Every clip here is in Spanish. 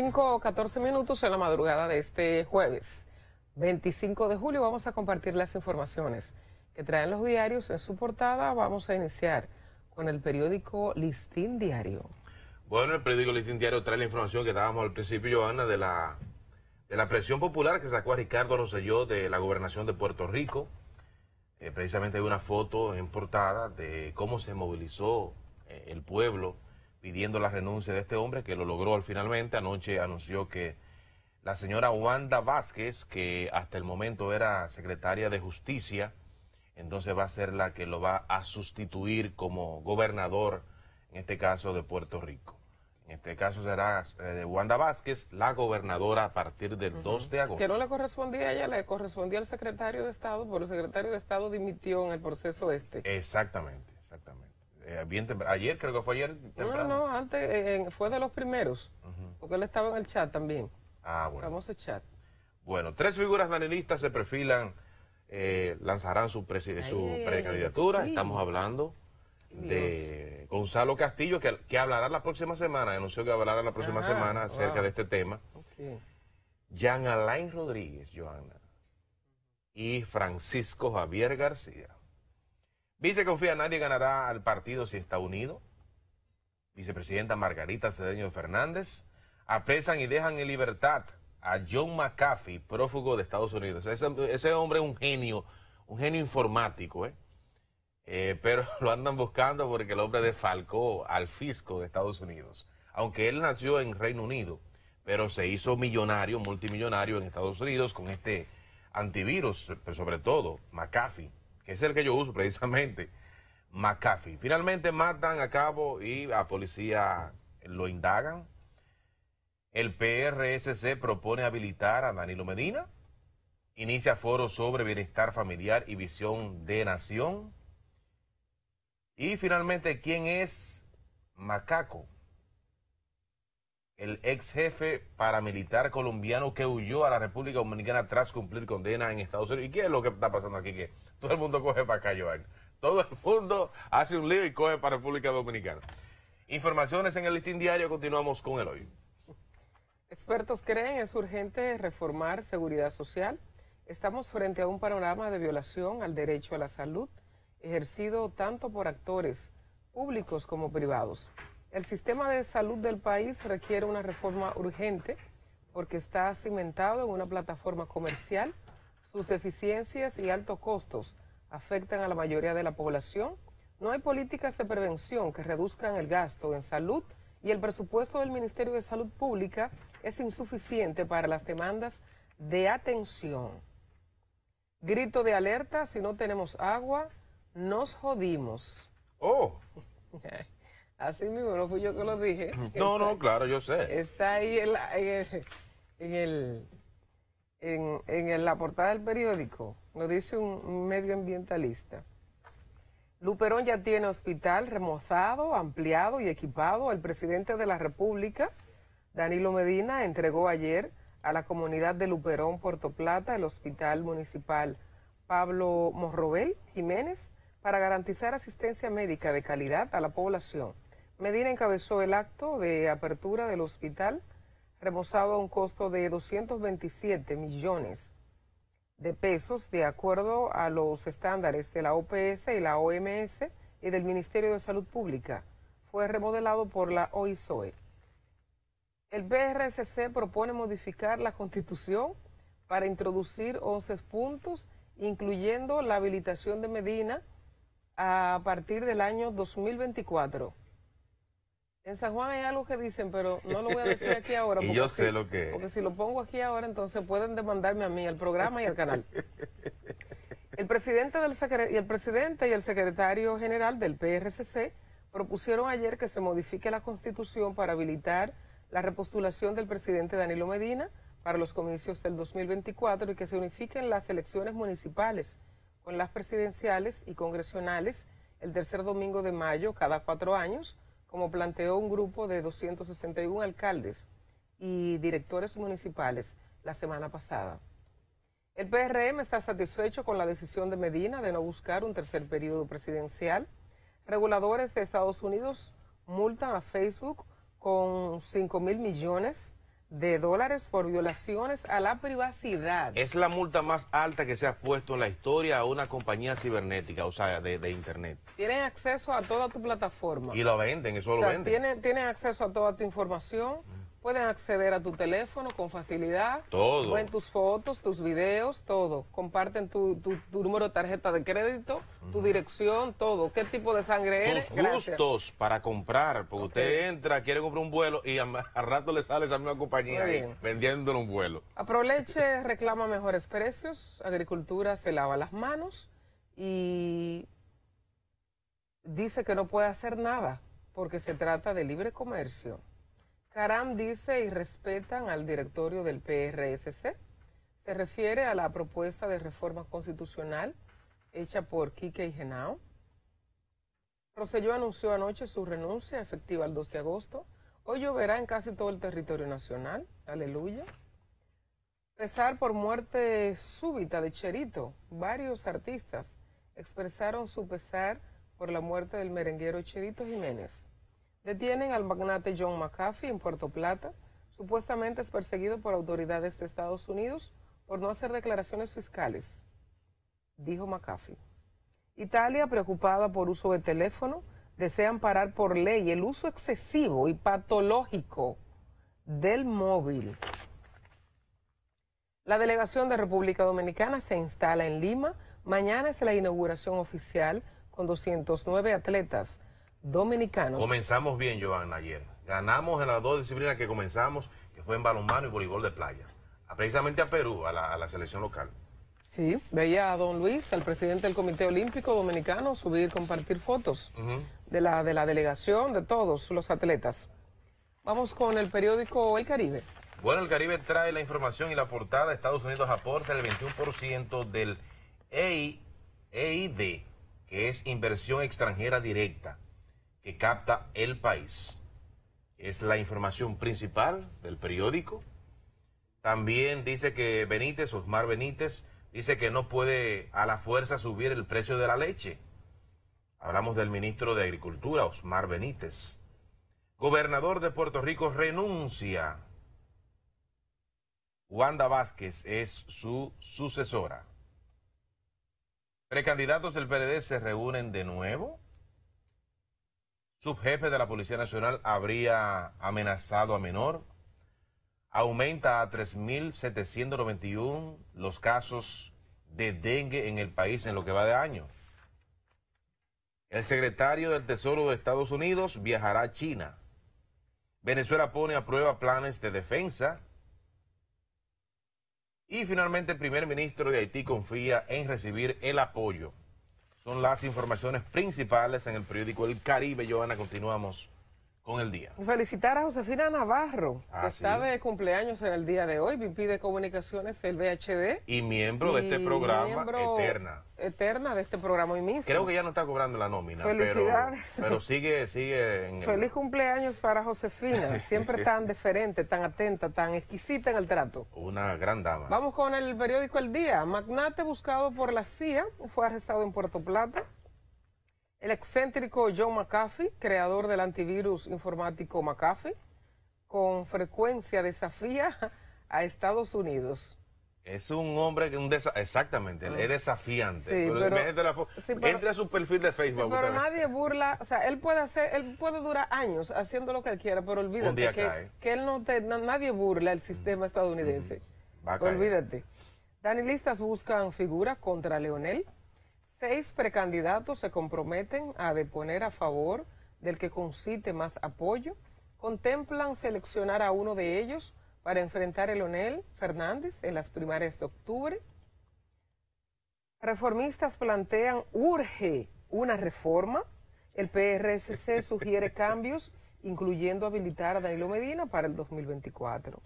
5 o 14 minutos en la madrugada de este jueves 25 de julio. Vamos a compartir las informaciones que traen los diarios en su portada. Vamos a iniciar con el periódico Listín Diario. Bueno, el periódico Listín Diario trae la información que dábamos al principio, Joana, de la, de la presión popular que sacó a Ricardo Rosselló de la gobernación de Puerto Rico. Eh, precisamente hay una foto en portada de cómo se movilizó eh, el pueblo pidiendo la renuncia de este hombre, que lo logró al finalmente. Anoche anunció que la señora Wanda Vázquez, que hasta el momento era secretaria de Justicia, entonces va a ser la que lo va a sustituir como gobernador, en este caso de Puerto Rico. En este caso será eh, Wanda Vázquez, la gobernadora a partir del 2 de agosto. Que no le correspondía a ella, le correspondía al secretario de Estado, pero el secretario de Estado dimitió en el proceso este. Exactamente. Eh, ayer, creo que fue ayer. Temprano. No, no, antes eh, fue de los primeros, porque él estaba en el chat también. Ah, bueno. Famoso chat. Bueno, tres figuras danilistas se perfilan, eh, lanzarán su, su precandidatura. Estamos hablando de Gonzalo Castillo, que, hablará la próxima semana, anunció que hablará la próxima semana acerca de este tema. Okay. Jean Alain Rodríguez, Joana, y Francisco Javier García Vice confía, nadie ganará al partido si está unido. Vicepresidenta Margarita Cedeño Fernández. Apresan y dejan en libertad a John McAfee, prófugo de Estados Unidos. Ese, hombre es un genio, un genio informático, ¿eh? eh pero lo andan buscando porque el hombre defalcó al fisco de Estados Unidos. Aunque él nació en Reino Unido, pero se hizo millonario, multimillonario en Estados Unidos con este antivirus, pero sobre todo McAfee es el que yo uso precisamente, McAfee. Finalmente matan a cabo y a policía lo indagan. El PRSC propone habilitar a Danilo Medina. Inicia foro sobre bienestar familiar y visión de nación. Y finalmente, ¿quién es Macaco? el ex jefe paramilitar colombiano que huyó a la República Dominicana tras cumplir condena en Estados Unidos. ¿Y qué es lo que está pasando aquí? Que todo el mundo coge para acá, Joan. Todo el mundo hace un lío y coge para República Dominicana. Informaciones en el listín diario, continuamos con el hoy. Expertos creen es urgente reformar seguridad social. Estamos frente a un panorama de violación al derecho a la salud, ejercido tanto por actores públicos como privados. El sistema de salud del país requiere una reforma urgente porque está cimentado en una plataforma comercial. Sus deficiencias y altos costos afectan a la mayoría de la población. No hay políticas de prevención que reduzcan el gasto en salud y el presupuesto del Ministerio de Salud Pública es insuficiente para las demandas de atención. Grito de alerta, si no tenemos agua, nos jodimos. Oh. Así mismo, no fui yo que lo dije. No, no, claro, yo sé. Está ahí en, la, el, la portada del periódico, lo dice un medio ambientalista. Luperón ya tiene hospital remozado, ampliado y equipado. El presidente de la República, Danilo Medina, entregó ayer a la comunidad de Luperón, Puerto Plata, el hospital municipal Pablo Morrobel Jiménez para garantizar asistencia médica de calidad a la población. Medina encabezó el acto de apertura del hospital, remozado a un costo de 227 millones de pesos, de acuerdo a los estándares de la OPS y la OMS y del Ministerio de Salud Pública. Fue remodelado por la OISOE. El PRSC propone modificar la Constitución para introducir 11 puntos, incluyendo la habilitación de Medina a partir del año 2024 en San Juan hay algo que dicen, pero no lo voy a decir aquí ahora. yo sé lo que Porque si lo pongo aquí ahora, entonces pueden demandarme a mí, al programa y al canal. El presidente, del y el presidente y el secretario general del PRCC propusieron ayer que se modifique la constitución para habilitar la repostulación del presidente Danilo Medina para los comicios del 2024 y que se unifiquen las elecciones municipales con las presidenciales y congresionales el tercer domingo de mayo cada cuatro años como planteó un grupo de 261 alcaldes y directores municipales la semana pasada. El PRM está satisfecho con la decisión de Medina de no buscar un tercer periodo presidencial. Reguladores de Estados Unidos multan a Facebook con 5 mil millones de dólares por violaciones a la privacidad. Es la multa más alta que se ha puesto en la historia a una compañía cibernética, o sea, de, de Internet. Tienen acceso a toda tu plataforma. Y lo venden, eso lo venden. tienen acceso a toda tu información Pueden acceder a tu teléfono con facilidad. Todo. Ven tus fotos, tus videos, todo. Comparten tu, número de tarjeta de crédito, tu dirección, todo. ¿Qué tipo de sangre eres? gustos para comprar. Porque usted entra, quiere comprar un vuelo y al rato le sale esa misma compañía vendiéndole un vuelo. Aproveche, reclama mejores precios. Agricultura se lava las manos y dice que no puede hacer nada porque se trata de libre comercio. Caram dice y respetan al directorio del PRSC. Se refiere a la propuesta de reforma constitucional hecha por Quique y Genao. Roselló anunció anoche su renuncia efectiva el 2 de agosto. Hoy lloverá en casi todo el territorio nacional. Aleluya. Pesar por muerte súbita de Cherito. Varios artistas expresaron su pesar por la muerte del merenguero Cherito Jiménez. Detienen al magnate John McAfee en Puerto Plata. Supuestamente es perseguido por autoridades de Estados Unidos por no hacer declaraciones fiscales, dijo McAfee. Italia, preocupada por uso de teléfono, desea parar por ley el uso excesivo y patológico del móvil. La delegación de República Dominicana se instala en Lima. Mañana es la inauguración oficial con 209 atletas dominicanos. Comenzamos bien, Joan, ayer. Ganamos en las dos disciplinas que comenzamos, que fue en balonmano y voleibol de playa. precisamente a Perú, a la, selección local. Sí, veía a don Luis, al presidente del Comité Olímpico Dominicano, subir y compartir fotos de, la, delegación, de todos los atletas. Vamos con el periódico El Caribe. Bueno, El Caribe trae la información y la portada. Estados Unidos aporta el 21% del EID, e que es inversión extranjera directa que capta el país. Es la información principal del periódico. También dice que Benítez, Osmar Benítez, dice que no puede a la fuerza subir el precio de la leche. Hablamos del ministro de Agricultura, Osmar Benítez. Gobernador de Puerto Rico renuncia. Wanda Vázquez es su sucesora. Precandidatos del PLD e se reúnen de nuevo subjefe de la Policía Nacional habría amenazado a menor. Aumenta a 3.791 los casos de dengue en el país en lo que va de año. El secretario del Tesoro de Estados Unidos viajará a China. Venezuela pone a prueba planes de defensa. Y finalmente el primer ministro de Haití confía en recibir el apoyo son las informaciones principales en el periódico El Caribe. Joana, continuamos con el día. Felicitar a Josefina Navarro, que ah, de cumpleaños en el día de hoy, VIP de Comunicaciones del VHD. Y miembro de este programa Eterna. Eterna de este programa hoy Creo que ya no está cobrando la nómina. Felicidades. Pero, sigue, sigue. En Feliz cumpleaños para Josefina, siempre tan deferente, tan atenta, tan exquisita en el trato. Una gran dama. Vamos con el periódico El Día. Magnate buscado por la CIA fue arrestado en Puerto Plata. El excéntrico John McAfee, creador del antivirus informático McAfee, con frecuencia desafía a Estados Unidos. Es un hombre que un exactamente, ah. es desafiante. pero, entre a su perfil de Facebook. pero nadie burla, o sea, él puede hacer, él puede durar años haciendo lo que él quiera, pero olvídate que, él no nadie burla el mm. sistema estadounidense. Mm-hmm. Olvídate. Danielistas buscan figura contra Leonel Seis precandidatos se comprometen a deponer a favor del que concite más apoyo. Contemplan seleccionar a uno de ellos para enfrentar a Leonel Fernández en las primarias de octubre. Reformistas plantean urge una reforma. El PRSC sugiere cambios, incluyendo habilitar a Danilo Medina para el 2024.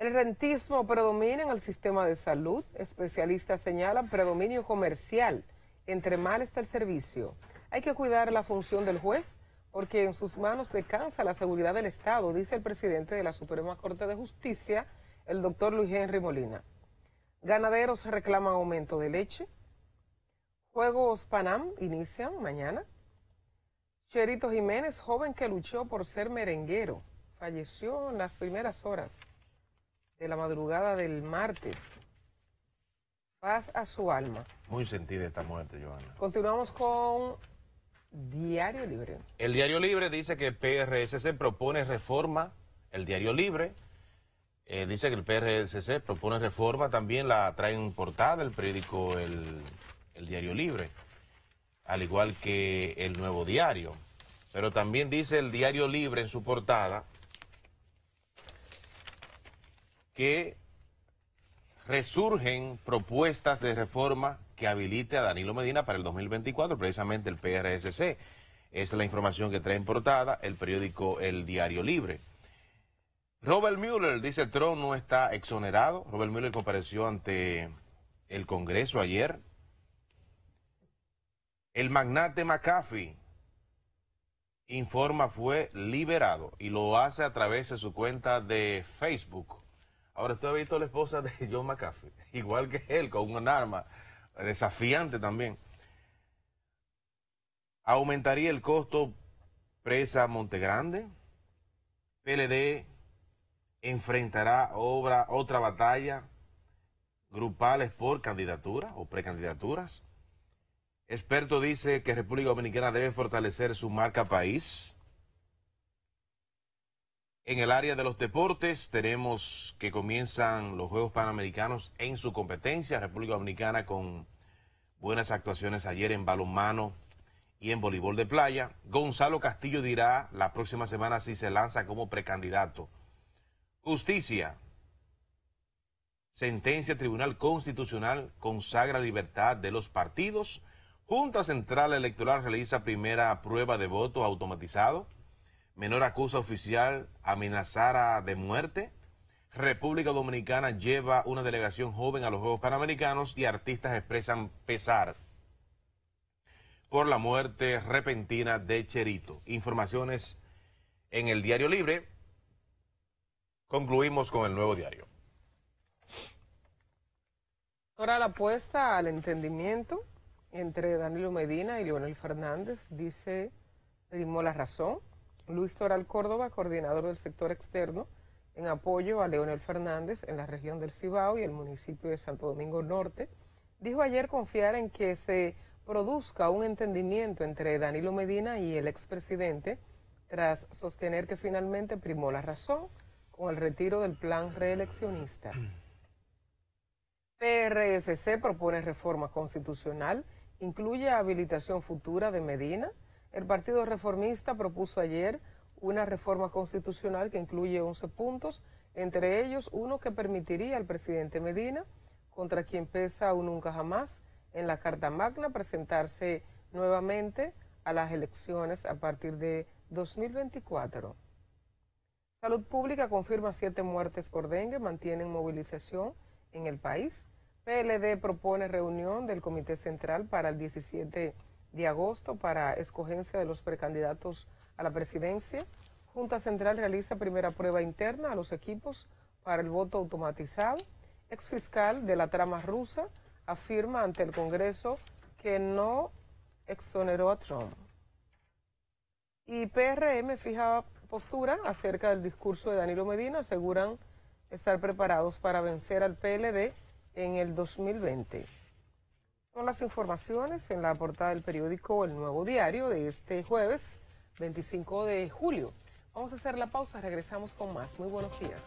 El rentismo predomina en el sistema de salud. Especialistas señalan predominio comercial. Entre mal está el servicio. Hay que cuidar la función del juez porque en sus manos descansa la seguridad del Estado, dice el presidente de la Suprema Corte de Justicia, el doctor Luis Henry Molina. Ganaderos reclaman aumento de leche. Juegos Panam inician mañana. Cherito Jiménez, joven que luchó por ser merenguero, falleció en las primeras horas de la madrugada del martes. Paz a su alma. Muy sentida esta muerte, Joana. Continuamos con Diario Libre. El Diario Libre dice que PRSC propone reforma. El Diario Libre eh, dice que el PRSC propone reforma. También la traen portada el periódico el Diario Libre, al igual que el Nuevo Diario. Pero también dice el Diario Libre en su portada que resurgen propuestas de reforma que habilite a Danilo Medina para el 2024, precisamente el PRSC. es la información que trae en portada el periódico El Diario Libre. Robert Mueller dice Trump no está exonerado. Robert Mueller compareció ante el Congreso ayer. El magnate McAfee informa fue liberado y lo hace a través de su cuenta de Facebook. Ahora, usted ha visto la esposa de John McAfee, igual que él, con un arma desafiante también. ¿Aumentaría el costo presa Montegrande? ¿PLD enfrentará obra, otra batalla grupales por candidatura o precandidaturas? Experto dice que República Dominicana debe fortalecer su marca país. En el área de los deportes tenemos que comienzan los Juegos Panamericanos en su competencia, República Dominicana con buenas actuaciones ayer en balonmano y en voleibol de playa. Gonzalo Castillo dirá la próxima semana si se lanza como precandidato. Justicia. Sentencia Tribunal Constitucional consagra libertad de los partidos. Junta Central Electoral realiza primera prueba de voto automatizado menor acusa oficial amenazara de muerte. República Dominicana lleva una delegación joven a los Juegos Panamericanos y artistas expresan pesar por la muerte repentina de Cherito. Informaciones en el Diario Libre. Concluimos con el nuevo diario. Ahora la apuesta al entendimiento entre Danilo Medina y Leonel Fernández dice, dimos la razón, Luis Toral Córdoba, coordinador del sector externo, en apoyo a Leonel Fernández en la región del Cibao y el municipio de Santo Domingo Norte, dijo ayer confiar en que se produzca un entendimiento entre Danilo Medina y el expresidente, tras sostener que finalmente primó la razón con el retiro del plan reeleccionista. PRSC propone reforma constitucional, incluye habilitación futura de Medina, el Partido Reformista propuso ayer una reforma constitucional que incluye 11 puntos, entre ellos uno que permitiría al presidente Medina, contra quien pesa aún nunca jamás, en la Carta Magna presentarse nuevamente a las elecciones a partir de 2024. Salud Pública confirma siete muertes por dengue, mantienen movilización en el país. PLD propone reunión del Comité Central para el 17 de de agosto para escogencia de los precandidatos a la presidencia. Junta Central realiza primera prueba interna a los equipos para el voto automatizado. Exfiscal de la trama rusa afirma ante el Congreso que no exoneró a Trump. Y PRM fija postura acerca del discurso de Danilo Medina, aseguran estar preparados para vencer al PLD en el 2020. Son las informaciones en la portada del periódico El Nuevo Diario de este jueves 25 de julio. Vamos a hacer la pausa, regresamos con más. Muy buenos días.